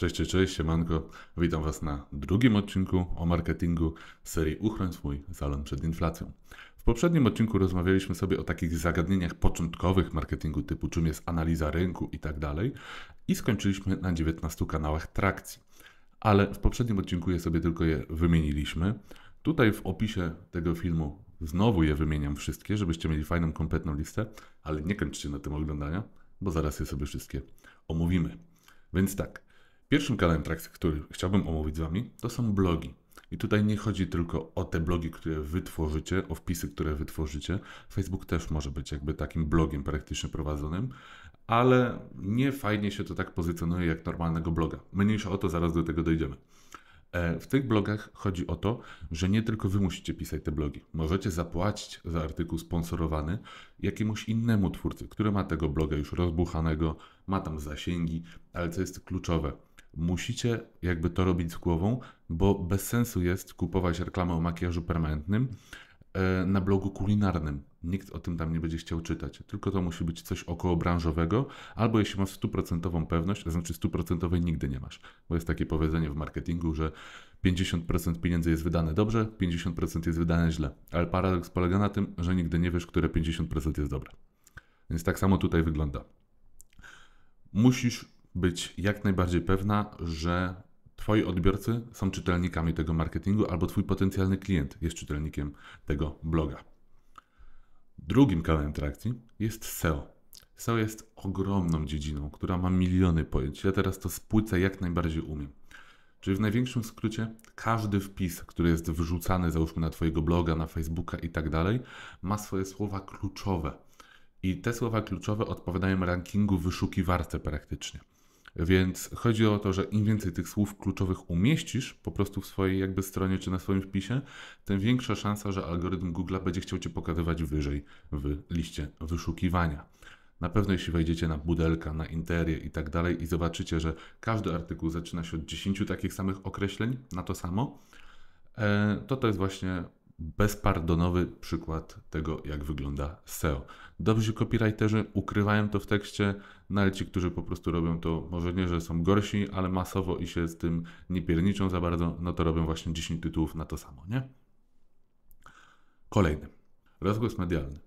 Cześć, cześć, cześć, siemanko. Witam Was na drugim odcinku o marketingu serii Uchroń swój salon przed inflacją. W poprzednim odcinku rozmawialiśmy sobie o takich zagadnieniach początkowych marketingu typu czym jest analiza rynku i tak dalej i skończyliśmy na 19 kanałach trakcji. Ale w poprzednim odcinku je sobie tylko je wymieniliśmy. Tutaj w opisie tego filmu znowu je wymieniam wszystkie, żebyście mieli fajną, kompletną listę, ale nie kończcie na tym oglądania, bo zaraz je sobie wszystkie omówimy. Więc tak, Pierwszym kanałem, który chciałbym omówić z Wami, to są blogi. I tutaj nie chodzi tylko o te blogi, które wytworzycie, o wpisy, które wytworzycie. Facebook też może być jakby takim blogiem praktycznie prowadzonym, ale nie fajnie się to tak pozycjonuje jak normalnego bloga. Mniejsza o to, zaraz do tego dojdziemy. E, w tych blogach chodzi o to, że nie tylko wy musicie pisać te blogi. Możecie zapłacić za artykuł sponsorowany jakiemuś innemu twórcy, który ma tego bloga już rozbuchanego, ma tam zasięgi, ale co jest kluczowe – musicie jakby to robić z głową, bo bez sensu jest kupować reklamę o makijażu permanentnym e, na blogu kulinarnym. Nikt o tym tam nie będzie chciał czytać. Tylko to musi być coś około branżowego, albo jeśli masz stuprocentową pewność, to znaczy stuprocentowej nigdy nie masz. Bo jest takie powiedzenie w marketingu, że 50% pieniędzy jest wydane dobrze, 50% jest wydane źle. Ale paradoks polega na tym, że nigdy nie wiesz, które 50% jest dobre. Więc tak samo tutaj wygląda. Musisz być jak najbardziej pewna, że Twoi odbiorcy są czytelnikami tego marketingu, albo Twój potencjalny klient jest czytelnikiem tego bloga. Drugim kanałem trakcji jest SEO. SEO jest ogromną dziedziną, która ma miliony pojęć. Ja teraz to spłycę jak najbardziej umiem. Czyli w największym skrócie, każdy wpis, który jest wrzucany, załóżmy na Twojego bloga, na Facebooka i tak dalej, ma swoje słowa kluczowe. I te słowa kluczowe odpowiadają rankingu wyszukiwarce praktycznie. Więc chodzi o to, że im więcej tych słów kluczowych umieścisz po prostu w swojej jakby stronie czy na swoim wpisie, tym większa szansa, że algorytm Google będzie chciał Cię pokazywać wyżej w liście wyszukiwania. Na pewno jeśli wejdziecie na budelka, na interię i tak dalej i zobaczycie, że każdy artykuł zaczyna się od 10 takich samych określeń na to samo, e, to to jest właśnie bezpardonowy przykład tego, jak wygląda SEO. Dobrzy copywriterzy ukrywają to w tekście, no ale ci, którzy po prostu robią to, może nie, że są gorsi, ale masowo i się z tym nie pierniczą za bardzo, no to robią właśnie 10 tytułów na to samo, nie? Kolejny. Rozgłos medialny.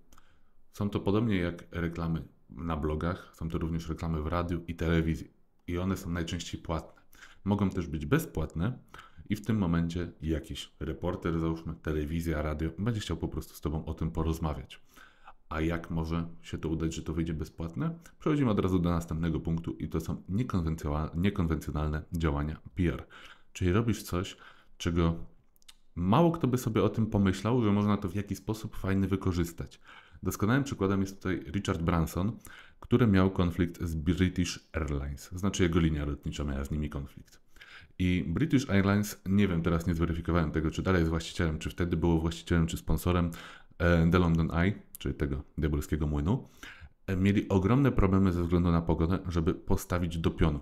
Są to podobnie jak reklamy na blogach, są to również reklamy w radiu i telewizji i one są najczęściej płatne. Mogą też być bezpłatne, i w tym momencie jakiś reporter, załóżmy, telewizja, radio, będzie chciał po prostu z Tobą o tym porozmawiać. A jak może się to udać, że to wyjdzie bezpłatne? Przechodzimy od razu do następnego punktu i to są niekonwencjonalne działania PR. Czyli robisz coś, czego mało kto by sobie o tym pomyślał, że można to w jakiś sposób fajny wykorzystać. Doskonałym przykładem jest tutaj Richard Branson, który miał konflikt z British Airlines, znaczy jego linia lotnicza miała z nimi konflikt. I British Airlines, nie wiem, teraz nie zweryfikowałem tego, czy dalej jest właścicielem, czy wtedy było właścicielem, czy sponsorem e, The London Eye, czyli tego diabelskiego młynu, e, mieli ogromne problemy ze względu na pogodę, żeby postawić do pionu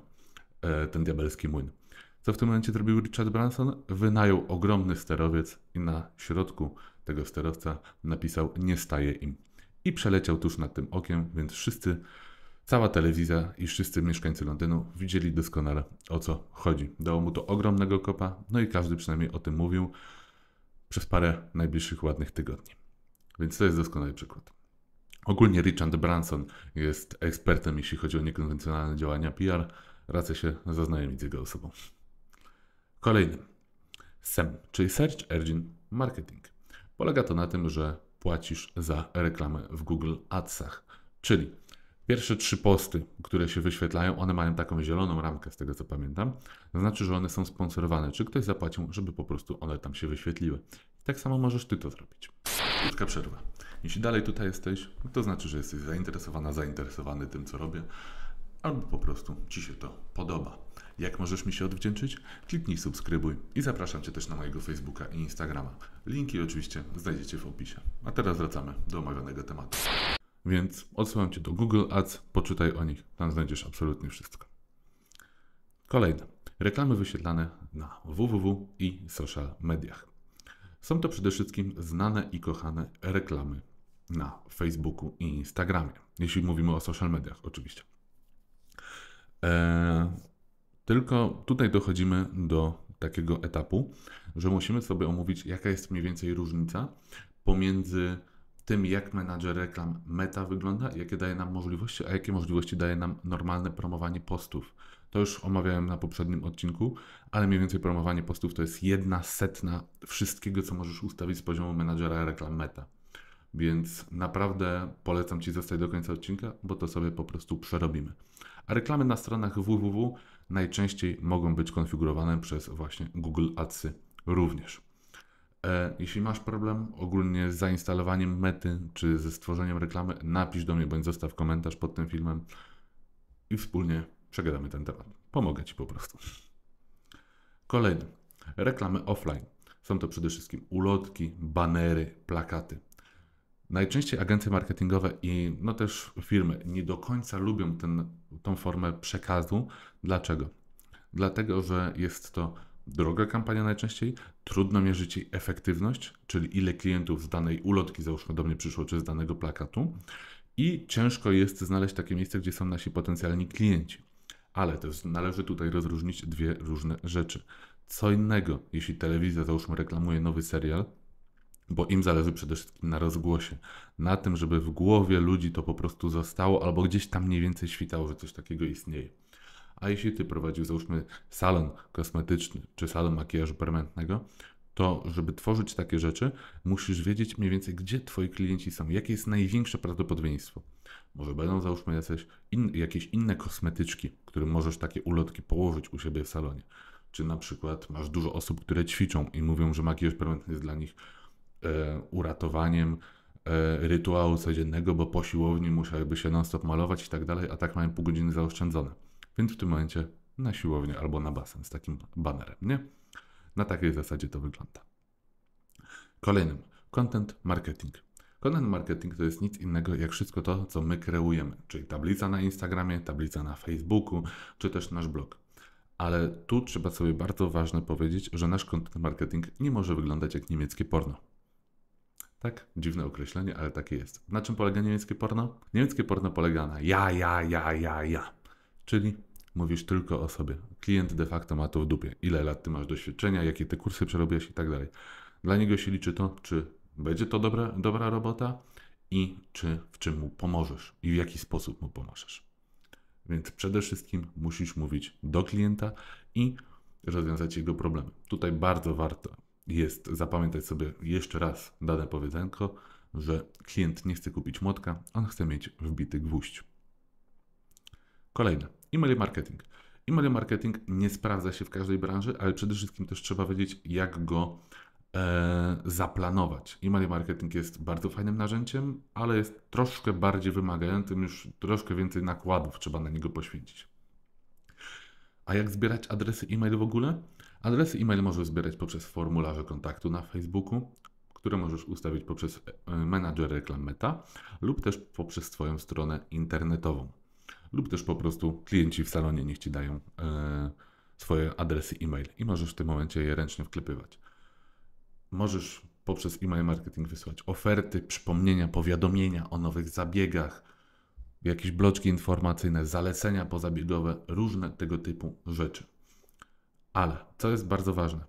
e, ten diabelski młyn. Co w tym momencie zrobił Richard Branson? Wynajął ogromny sterowiec i na środku tego sterowca napisał nie staje im. I przeleciał tuż nad tym okiem, więc wszyscy Cała telewizja i wszyscy mieszkańcy Londynu widzieli doskonale o co chodzi. Dało mu to ogromnego kopa, no i każdy przynajmniej o tym mówił przez parę najbliższych ładnych tygodni. Więc to jest doskonały przykład. Ogólnie Richard Branson jest ekspertem, jeśli chodzi o niekonwencjonalne działania PR. Radzę się zaznajomić z jego osobą. Kolejny. SEM, czyli Search Engine Marketing. Polega to na tym, że płacisz za reklamę w Google Adsach. Czyli Pierwsze trzy posty, które się wyświetlają, one mają taką zieloną ramkę, z tego co pamiętam. To znaczy, że one są sponsorowane. Czy ktoś zapłacił, żeby po prostu one tam się wyświetliły? tak samo możesz ty to zrobić. Krótka przerwa. Jeśli dalej tutaj jesteś, to znaczy, że jesteś zainteresowana, zainteresowany tym, co robię, albo po prostu ci się to podoba. Jak możesz mi się odwdzięczyć? Kliknij subskrybuj i zapraszam Cię też na mojego Facebooka i Instagrama. Linki oczywiście znajdziecie w opisie. A teraz wracamy do omawianego tematu. Więc odsyłam Cię do Google Ads, poczytaj o nich, tam znajdziesz absolutnie wszystko. Kolejne. Reklamy wyświetlane na www i social mediach. Są to przede wszystkim znane i kochane reklamy na Facebooku i Instagramie, jeśli mówimy o social mediach, oczywiście. Eee, tylko tutaj dochodzimy do takiego etapu, że musimy sobie omówić, jaka jest mniej więcej różnica pomiędzy tym, jak menadżer reklam meta wygląda, jakie daje nam możliwości, a jakie możliwości daje nam normalne promowanie postów. To już omawiałem na poprzednim odcinku, ale mniej więcej promowanie postów to jest jedna setna wszystkiego, co możesz ustawić z poziomu menadżera reklam meta. Więc naprawdę polecam Ci zostać do końca odcinka, bo to sobie po prostu przerobimy. A reklamy na stronach www najczęściej mogą być konfigurowane przez właśnie Google Adsy również. E, jeśli masz problem ogólnie z zainstalowaniem mety czy ze stworzeniem reklamy, napisz do mnie bądź zostaw komentarz pod tym filmem i wspólnie przegadamy ten temat. Pomogę Ci po prostu. Kolejny. Reklamy offline. Są to przede wszystkim ulotki, banery, plakaty. Najczęściej agencje marketingowe i no też firmy nie do końca lubią ten, tą formę przekazu. Dlaczego? Dlatego, że jest to droga kampania najczęściej, trudno mierzyć jej efektywność, czyli ile klientów z danej ulotki załóżmy do mnie przyszło, czy z danego plakatu i ciężko jest znaleźć takie miejsce, gdzie są nasi potencjalni klienci. Ale też należy tutaj rozróżnić dwie różne rzeczy. Co innego, jeśli telewizja załóżmy reklamuje nowy serial, bo im zależy przede wszystkim na rozgłosie, na tym, żeby w głowie ludzi to po prostu zostało albo gdzieś tam mniej więcej świtało, że coś takiego istnieje. A jeśli ty prowadził, załóżmy, salon kosmetyczny czy salon makijażu permanentnego, to żeby tworzyć takie rzeczy, musisz wiedzieć mniej więcej, gdzie twoi klienci są, jakie jest największe prawdopodobieństwo. Może będą, załóżmy, jakieś, in, jakieś inne kosmetyczki, które możesz takie ulotki położyć u siebie w salonie. Czy na przykład masz dużo osób, które ćwiczą i mówią, że makijaż permanentny jest dla nich e, uratowaniem e, rytuału codziennego, bo po siłowni musiałyby się non-stop malować i tak dalej, a tak mają pół godziny zaoszczędzone więc w tym momencie na siłownię albo na basen z takim banerem, nie? Na takiej zasadzie to wygląda. Kolejnym, content marketing. Content marketing to jest nic innego jak wszystko to, co my kreujemy, czyli tablica na Instagramie, tablica na Facebooku, czy też nasz blog. Ale tu trzeba sobie bardzo ważne powiedzieć, że nasz content marketing nie może wyglądać jak niemieckie porno. Tak, dziwne określenie, ale takie jest. Na czym polega niemieckie porno? Niemieckie porno polega na ja, ja, ja, ja, ja. Czyli mówisz tylko o sobie. Klient de facto ma to w dupie. Ile lat ty masz doświadczenia, jakie te kursy przerobiłeś i tak dalej. Dla niego się liczy to, czy będzie to dobra, dobra robota i czy w czym mu pomożesz i w jaki sposób mu pomożesz. Więc przede wszystkim musisz mówić do klienta i rozwiązać jego problemy. Tutaj bardzo warto jest zapamiętać sobie jeszcze raz dane powiedzenko, że klient nie chce kupić młotka, on chce mieć wbity gwóźdź. Kolejne, e-mail marketing. E-mail marketing nie sprawdza się w każdej branży, ale przede wszystkim też trzeba wiedzieć, jak go e, zaplanować. E-mail marketing jest bardzo fajnym narzędziem, ale jest troszkę bardziej wymagającym, już troszkę więcej nakładów trzeba na niego poświęcić. A jak zbierać adresy e-mail w ogóle? Adresy e-mail możesz zbierać poprzez formularze kontaktu na Facebooku, które możesz ustawić poprzez e, menadżer reklam Meta lub też poprzez swoją stronę internetową lub też po prostu klienci w salonie niech Ci dają e, swoje adresy e-mail i możesz w tym momencie je ręcznie wklepywać. Możesz poprzez e-mail marketing wysyłać oferty, przypomnienia, powiadomienia o nowych zabiegach, jakieś bloczki informacyjne, zalecenia pozabiegowe, różne tego typu rzeczy. Ale co jest bardzo ważne,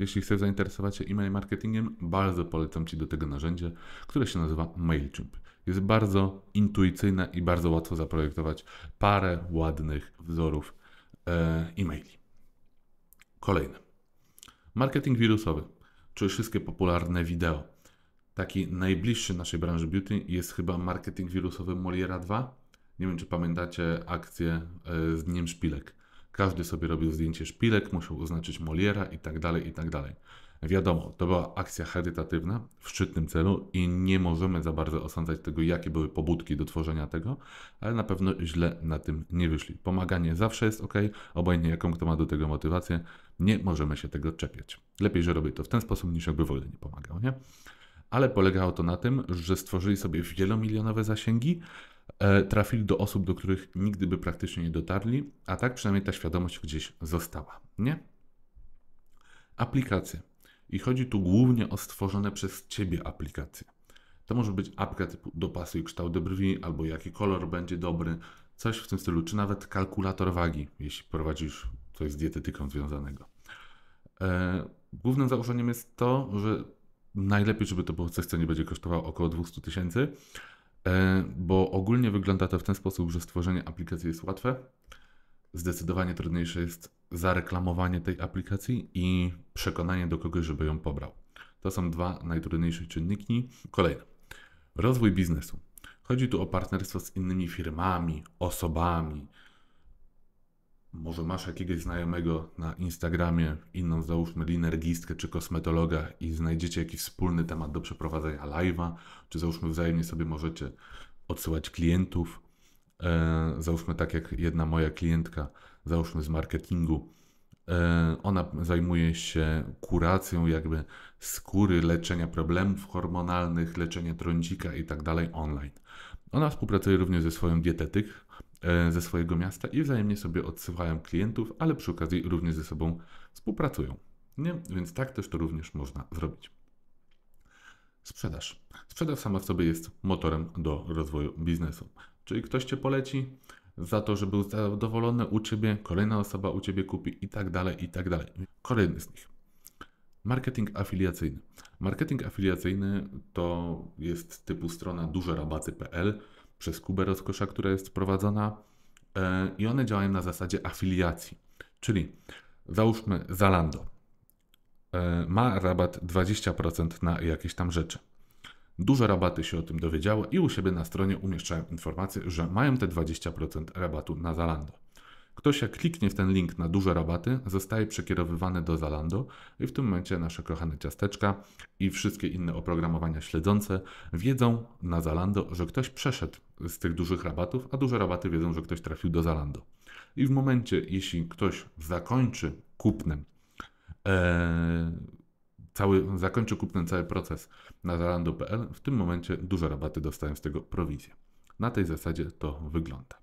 jeśli chcesz zainteresować się e-mail marketingiem, bardzo polecam Ci do tego narzędzie, które się nazywa MailChimp jest bardzo intuicyjna i bardzo łatwo zaprojektować parę ładnych wzorów e, e-maili. Kolejne. Marketing wirusowy, czyli wszystkie popularne wideo. Taki najbliższy naszej branży beauty jest chyba marketing wirusowy Moliera 2. Nie wiem, czy pamiętacie akcję e, z Dniem Szpilek. Każdy sobie robił zdjęcie szpilek, musiał oznaczyć Moliera i tak dalej, i tak dalej. Wiadomo, to była akcja charytatywna w szczytnym celu i nie możemy za bardzo osądzać tego, jakie były pobudki do tworzenia tego, ale na pewno źle na tym nie wyszli. Pomaganie zawsze jest ok, obojętnie jaką kto ma do tego motywację, nie możemy się tego czepiać. Lepiej, że robi to w ten sposób, niż jakby w ogóle nie pomagał, nie? Ale polegało to na tym, że stworzyli sobie wielomilionowe zasięgi, e, trafili do osób, do których nigdy by praktycznie nie dotarli, a tak przynajmniej ta świadomość gdzieś została, nie? Aplikacje. I chodzi tu głównie o stworzone przez Ciebie aplikacje. To może być apka typu dopasuj kształt brwi, albo jaki kolor będzie dobry, coś w tym stylu, czy nawet kalkulator wagi, jeśli prowadzisz coś z dietetyką związanego. E, głównym założeniem jest to, że najlepiej, żeby to było coś, co nie będzie kosztowało około 200 tysięcy, e, bo ogólnie wygląda to w ten sposób, że stworzenie aplikacji jest łatwe, zdecydowanie trudniejsze jest zareklamowanie tej aplikacji i przekonanie do kogoś, żeby ją pobrał. To są dwa najtrudniejsze czynniki. Kolejne. Rozwój biznesu. Chodzi tu o partnerstwo z innymi firmami, osobami. Może masz jakiegoś znajomego na Instagramie, inną załóżmy linergistkę czy kosmetologa i znajdziecie jakiś wspólny temat do przeprowadzenia live'a, czy załóżmy wzajemnie sobie możecie odsyłać klientów, E, załóżmy tak jak jedna moja klientka, załóżmy z marketingu, e, ona zajmuje się kuracją jakby skóry, leczenia problemów hormonalnych, leczenia trądzika i tak dalej online. Ona współpracuje również ze swoją dietetyk e, ze swojego miasta i wzajemnie sobie odsyłają klientów, ale przy okazji również ze sobą współpracują. Nie? Więc tak też to również można zrobić. Sprzedaż. Sprzedaż sama w sobie jest motorem do rozwoju biznesu. Czyli ktoś cię poleci za to, że był zadowolony u ciebie, kolejna osoba u ciebie kupi i tak dalej, i tak dalej. Kolejny z nich. Marketing afiliacyjny. Marketing afiliacyjny to jest typu strona dużerabaty.pl przez Kubę Rozkosza, która jest prowadzona e, i one działają na zasadzie afiliacji. Czyli załóżmy Zalando e, ma rabat 20% na jakieś tam rzeczy. Duże rabaty się o tym dowiedziały i u siebie na stronie umieszczają informację, że mają te 20% rabatu na Zalando. Ktoś jak kliknie w ten link na duże rabaty, zostaje przekierowywany do Zalando i w tym momencie nasze kochane ciasteczka i wszystkie inne oprogramowania śledzące wiedzą na Zalando, że ktoś przeszedł z tych dużych rabatów, a duże rabaty wiedzą, że ktoś trafił do Zalando. I w momencie, jeśli ktoś zakończy kupnem e, cały, zakończył kupnem cały proces na zalando.pl, w tym momencie duże rabaty dostałem z tego prowizję. Na tej zasadzie to wygląda.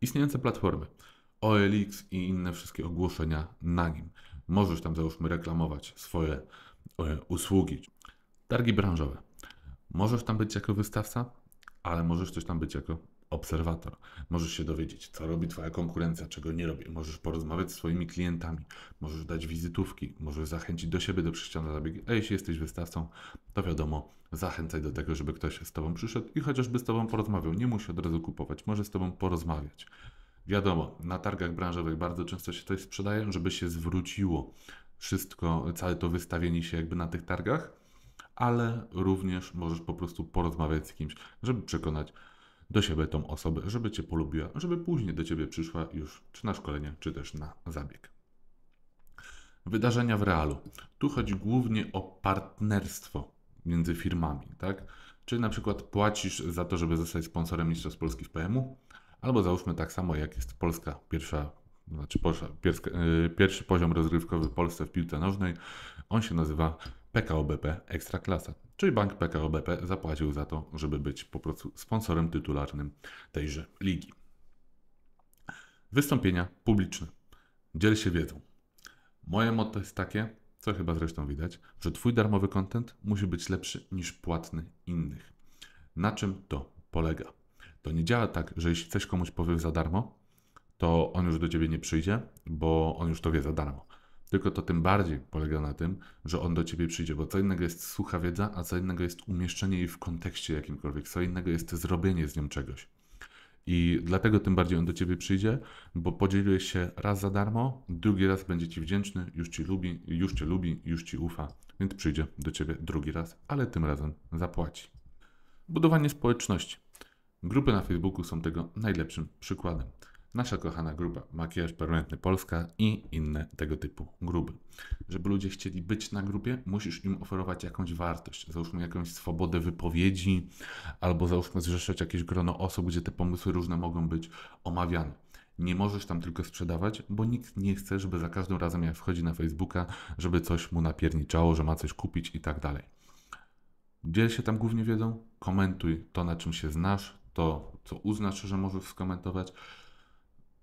Istniejące platformy OLX i inne wszystkie ogłoszenia na nim. Możesz tam załóżmy reklamować swoje e, usługi. Targi branżowe. Możesz tam być jako wystawca, ale możesz też tam być jako obserwator. Możesz się dowiedzieć, co robi Twoja konkurencja, czego nie robi. Możesz porozmawiać z swoimi klientami, możesz dać wizytówki, możesz zachęcić do siebie do przyjścia zabiegi. A jeśli jesteś wystawcą, to wiadomo, zachęcaj do tego, żeby ktoś z Tobą przyszedł i chociażby z Tobą porozmawiał. Nie musi od razu kupować, może z Tobą porozmawiać. Wiadomo, na targach branżowych bardzo często się coś sprzedaje, żeby się zwróciło wszystko, całe to wystawienie się jakby na tych targach, ale również możesz po prostu porozmawiać z kimś, żeby przekonać do siebie tą osobę, żeby Cię polubiła, żeby później do Ciebie przyszła już czy na szkolenie, czy też na zabieg. Wydarzenia w realu. Tu chodzi głównie o partnerstwo między firmami, tak? Czyli na przykład płacisz za to, żeby zostać sponsorem Mistrzostw Polski w PMU, albo załóżmy tak samo jak jest Polska pierwsza, znaczy Polska, yy, e, pierwszy poziom rozgrywkowy w Polsce w piłce nożnej. On się nazywa PKOBP Ekstraklasa czyli bank PKO BP zapłacił za to, żeby być po prostu sponsorem tytularnym tejże ligi. Wystąpienia publiczne. Dziel się wiedzą. Moje motto jest takie, co chyba zresztą widać, że Twój darmowy kontent musi być lepszy niż płatny innych. Na czym to polega? To nie działa tak, że jeśli coś komuś powiem za darmo, to on już do Ciebie nie przyjdzie, bo on już to wie za darmo. Tylko to tym bardziej polega na tym, że on do ciebie przyjdzie, bo co innego jest sucha wiedza, a co innego jest umieszczenie jej w kontekście jakimkolwiek, co innego jest zrobienie z nią czegoś. I dlatego tym bardziej on do ciebie przyjdzie, bo podzieliłeś się raz za darmo, drugi raz będzie ci wdzięczny, już ci lubi, już cię lubi, już ci ufa, więc przyjdzie do ciebie drugi raz, ale tym razem zapłaci. Budowanie społeczności. Grupy na Facebooku są tego najlepszym przykładem nasza kochana gruba Makijaż Permanentny Polska i inne tego typu gruby. Żeby ludzie chcieli być na grupie, musisz im oferować jakąś wartość. Załóżmy jakąś swobodę wypowiedzi, albo załóżmy zrzeszać jakieś grono osób, gdzie te pomysły różne mogą być omawiane. Nie możesz tam tylko sprzedawać, bo nikt nie chce, żeby za każdym razem jak wchodzi na Facebooka, żeby coś mu napierniczało, że ma coś kupić i tak dalej. Dziel się tam głównie wiedzą, komentuj to, na czym się znasz, to, co uznasz, że możesz skomentować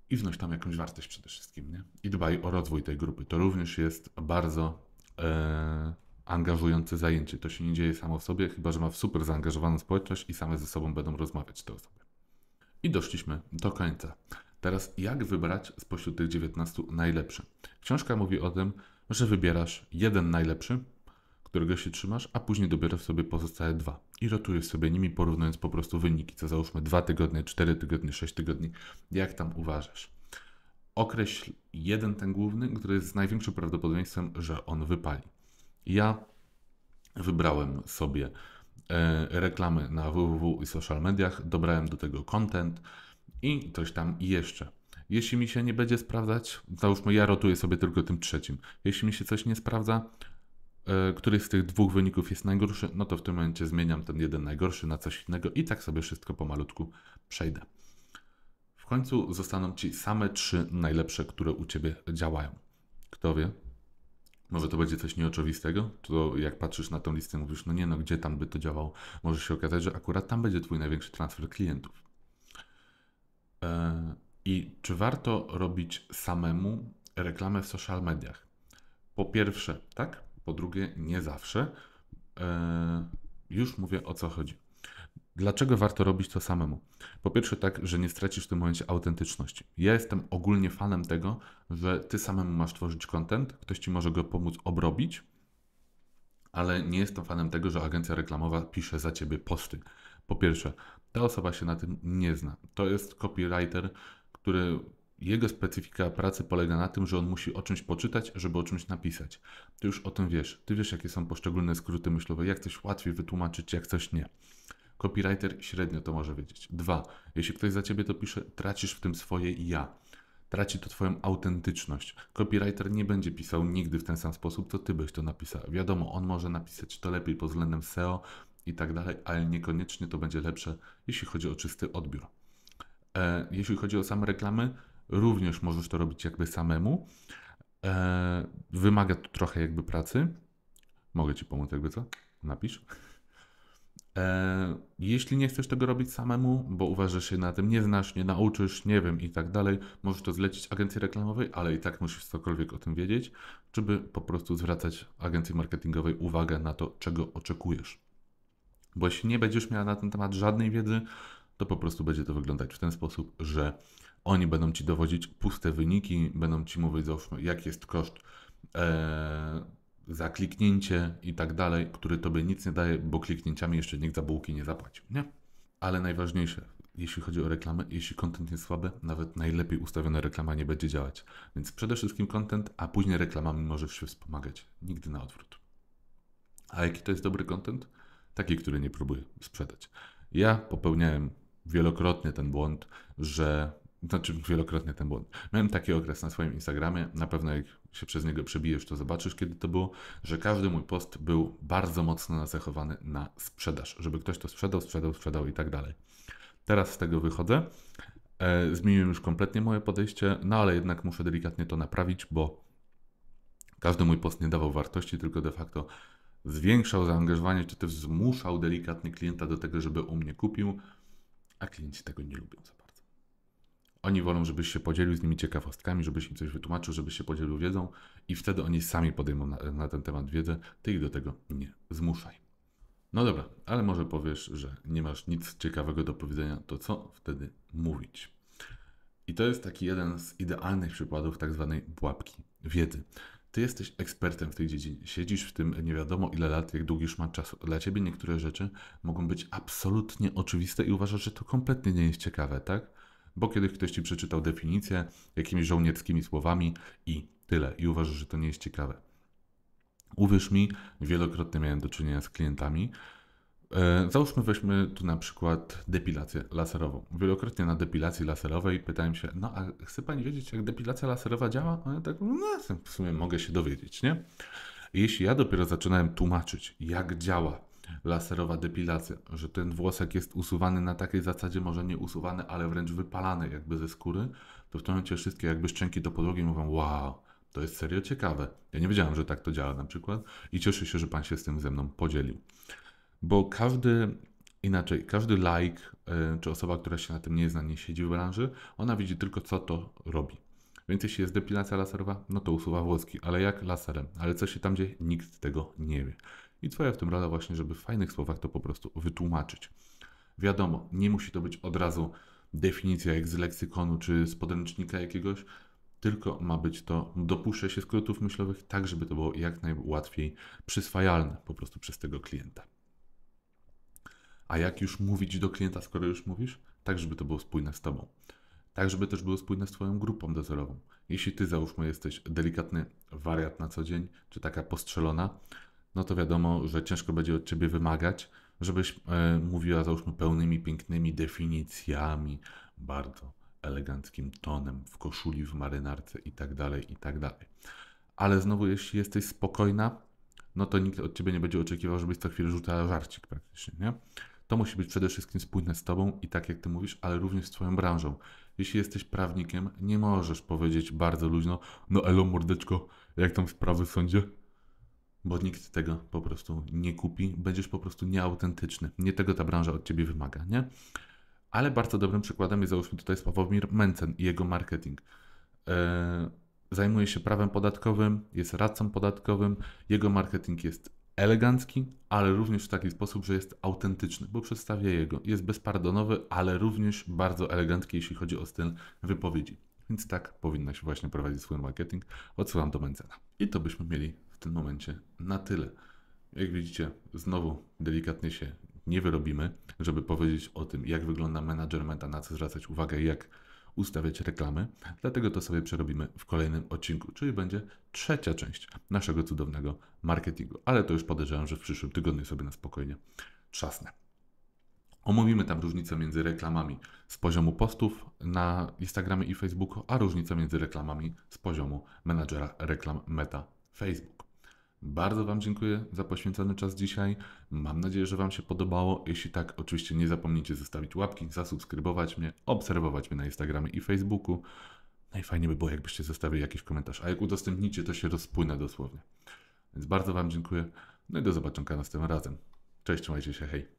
i wnoś tam jakąś wartość przede wszystkim. Nie? I dbaj o rozwój tej grupy. To również jest bardzo e, angażujące zajęcie. To się nie dzieje samo w sobie, chyba że ma super zaangażowaną społeczność i same ze sobą będą rozmawiać te osoby. I doszliśmy do końca. Teraz jak wybrać spośród tych 19 najlepszy? Książka mówi o tym, że wybierasz jeden najlepszy, którego się trzymasz, a później dobierasz sobie pozostałe dwa i rotujesz sobie nimi, porównując po prostu wyniki, co załóżmy 2 tygodnie, 4 tygodnie, 6 tygodni, jak tam uważasz. Określ jeden ten główny, który jest z największym prawdopodobieństwem, że on wypali. Ja wybrałem sobie e, reklamy na www i social mediach, dobrałem do tego content i coś tam jeszcze. Jeśli mi się nie będzie sprawdzać, załóżmy, ja rotuję sobie tylko tym trzecim. Jeśli mi się coś nie sprawdza, E, który z tych dwóch wyników jest najgorszy, no to w tym momencie zmieniam ten jeden najgorszy na coś innego i tak sobie wszystko pomalutku przejdę. W końcu zostaną ci same trzy najlepsze, które u ciebie działają. Kto wie? Może to będzie coś nieoczywistego, to jak patrzysz na tą listę, mówisz, no nie, no gdzie tam by to działało? Może się okazać, że akurat tam będzie twój największy transfer klientów. E, I czy warto robić samemu reklamę w social mediach? Po pierwsze, tak, po drugie nie zawsze. E, już mówię o co chodzi. Dlaczego warto robić to samemu? Po pierwsze, tak, że nie stracisz w tym momencie autentyczności. Ja jestem ogólnie fanem tego, że ty samemu masz tworzyć content, ktoś ci może go pomóc obrobić, ale nie jestem fanem tego, że agencja reklamowa pisze za ciebie posty. Po pierwsze, ta osoba się na tym nie zna. To jest copywriter, który jego specyfika pracy polega na tym, że on musi o czymś poczytać, żeby o czymś napisać. Ty już o tym wiesz. Ty wiesz, jakie są poszczególne skróty myślowe, jak coś łatwiej wytłumaczyć, jak coś nie. Copywriter średnio to może wiedzieć. Dwa, jeśli ktoś za ciebie to pisze, tracisz w tym swoje ja. Traci to twoją autentyczność. Copywriter nie będzie pisał nigdy w ten sam sposób, co ty byś to napisał. Wiadomo, on może napisać to lepiej pod względem SEO i tak dalej, ale niekoniecznie to będzie lepsze, jeśli chodzi o czysty odbiór. E, jeśli chodzi o same reklamy, również możesz to robić jakby samemu. E, wymaga to trochę jakby pracy. Mogę Ci pomóc jakby co? Napisz. E, jeśli nie chcesz tego robić samemu, bo uważasz się na tym nie znasz, nie nauczysz, nie wiem i tak dalej, możesz to zlecić agencji reklamowej, ale i tak musisz cokolwiek o tym wiedzieć, żeby po prostu zwracać agencji marketingowej uwagę na to, czego oczekujesz. Bo jeśli nie będziesz miała na ten temat żadnej wiedzy, to po prostu będzie to wyglądać w ten sposób, że oni będą ci dowodzić puste wyniki, będą ci mówić, załóżmy, jak jest koszt e, za kliknięcie i tak dalej, który tobie nic nie daje, bo kliknięciami jeszcze nikt za bułki nie zapłacił, nie? Ale najważniejsze, jeśli chodzi o reklamę, jeśli kontent jest słaby, nawet najlepiej ustawiona reklama nie będzie działać. Więc przede wszystkim kontent, a później reklamami możesz się wspomagać. Nigdy na odwrót. A jaki to jest dobry kontent? Taki, który nie próbuje sprzedać. Ja popełniałem wielokrotnie ten błąd, że znaczy wielokrotnie ten błąd. Miałem taki okres na swoim Instagramie, na pewno jak się przez niego przebijesz, to zobaczysz, kiedy to było, że każdy mój post był bardzo mocno nacechowany na sprzedaż, żeby ktoś to sprzedał, sprzedał, sprzedał i tak dalej. Teraz z tego wychodzę. E, zmieniłem już kompletnie moje podejście, no ale jednak muszę delikatnie to naprawić, bo każdy mój post nie dawał wartości, tylko de facto zwiększał zaangażowanie, czy też zmuszał delikatnie klienta do tego, żeby u mnie kupił, a klienci tego nie lubią oni wolą, żebyś się podzielił z nimi ciekawostkami, żebyś im coś wytłumaczył, żebyś się podzielił wiedzą i wtedy oni sami podejmą na, na ten temat wiedzę. Ty ich do tego nie zmuszaj. No dobra, ale może powiesz, że nie masz nic ciekawego do powiedzenia, to co wtedy mówić? I to jest taki jeden z idealnych przykładów tak zwanej pułapki wiedzy. Ty jesteś ekspertem w tej dziedzinie. Siedzisz w tym nie wiadomo ile lat, jak długi szmat czasu. Dla ciebie niektóre rzeczy mogą być absolutnie oczywiste i uważasz, że to kompletnie nie jest ciekawe, tak? bo kiedy ktoś ci przeczytał definicję jakimiś żołnierskimi słowami i tyle. I uważasz, że to nie jest ciekawe. Uwierz mi, wielokrotnie miałem do czynienia z klientami. E, załóżmy, weźmy tu na przykład depilację laserową. Wielokrotnie na depilacji laserowej pytałem się, no a chce pani wiedzieć, jak depilacja laserowa działa? A ja tak, no w sumie mogę się dowiedzieć, nie? Jeśli ja dopiero zaczynałem tłumaczyć, jak działa laserowa depilacja, że ten włosek jest usuwany na takiej zasadzie, może nie usuwany, ale wręcz wypalany jakby ze skóry, to w tym momencie wszystkie jakby szczęki do podłogi mówią wow, to jest serio ciekawe. Ja nie wiedziałem, że tak to działa na przykład i cieszę się, że Pan się z tym ze mną podzielił. Bo każdy, inaczej, każdy like, e, czy osoba, która się na tym nie zna, nie siedzi w branży, ona widzi tylko co to robi. Więc jeśli jest depilacja laserowa, no to usuwa włoski, ale jak laserem? Ale co się tam dzieje? Nikt tego nie wie. I Twoja w tym rola właśnie, żeby w fajnych słowach to po prostu wytłumaczyć. Wiadomo, nie musi to być od razu definicja jak z leksykonu czy z podręcznika jakiegoś, tylko ma być to, dopuszczę się skrótów myślowych, tak żeby to było jak najłatwiej przyswajalne po prostu przez tego klienta. A jak już mówić do klienta, skoro już mówisz? Tak, żeby to było spójne z Tobą. Tak, żeby też było spójne z Twoją grupą dozorową. Jeśli Ty, załóżmy, jesteś delikatny wariat na co dzień, czy taka postrzelona, no to wiadomo, że ciężko będzie od ciebie wymagać, żebyś e, mówiła załóżmy pełnymi pięknymi definicjami, bardzo eleganckim tonem, w koszuli, w marynarce i tak dalej, i tak dalej. Ale znowu, jeśli jesteś spokojna, no to nikt od ciebie nie będzie oczekiwał, żebyś co chwilę rzucała żarcik praktycznie, nie? To musi być przede wszystkim spójne z tobą i tak jak ty mówisz, ale również z twoją branżą. Jeśli jesteś prawnikiem, nie możesz powiedzieć bardzo luźno, no elo mordeczko, jak tam sprawy w sądzie? bo nikt tego po prostu nie kupi. Będziesz po prostu nieautentyczny. Nie tego ta branża od ciebie wymaga, nie? Ale bardzo dobrym przykładem jest załóżmy tutaj Sławomir Mencen i jego marketing. E, zajmuje się prawem podatkowym, jest radcą podatkowym, jego marketing jest elegancki, ale również w taki sposób, że jest autentyczny, bo przedstawia jego. Jest bezpardonowy, ale również bardzo elegancki, jeśli chodzi o styl wypowiedzi. Więc tak powinna się właśnie prowadzić swój marketing. Odsyłam do Mencena. I to byśmy mieli tym momencie na tyle. Jak widzicie, znowu delikatnie się nie wyrobimy, żeby powiedzieć o tym, jak wygląda menadżerment, a na co zwracać uwagę, jak ustawiać reklamy. Dlatego to sobie przerobimy w kolejnym odcinku, czyli będzie trzecia część naszego cudownego marketingu. Ale to już podejrzewam, że w przyszłym tygodniu sobie na spokojnie trzasnę. Omówimy tam różnicę między reklamami z poziomu postów na Instagramie i Facebooku, a różnicę między reklamami z poziomu menadżera reklam Meta Facebook. Bardzo Wam dziękuję za poświęcony czas dzisiaj. Mam nadzieję, że Wam się podobało. Jeśli tak, oczywiście nie zapomnijcie zostawić łapki, zasubskrybować mnie, obserwować mnie na Instagramie i Facebooku. Najfajniej no by było, jakbyście zostawili jakiś komentarz, a jak udostępnicie, to się rozpłynę dosłownie. Więc bardzo Wam dziękuję. No i do zobaczenia następnym razem. Cześć, trzymajcie się, hej.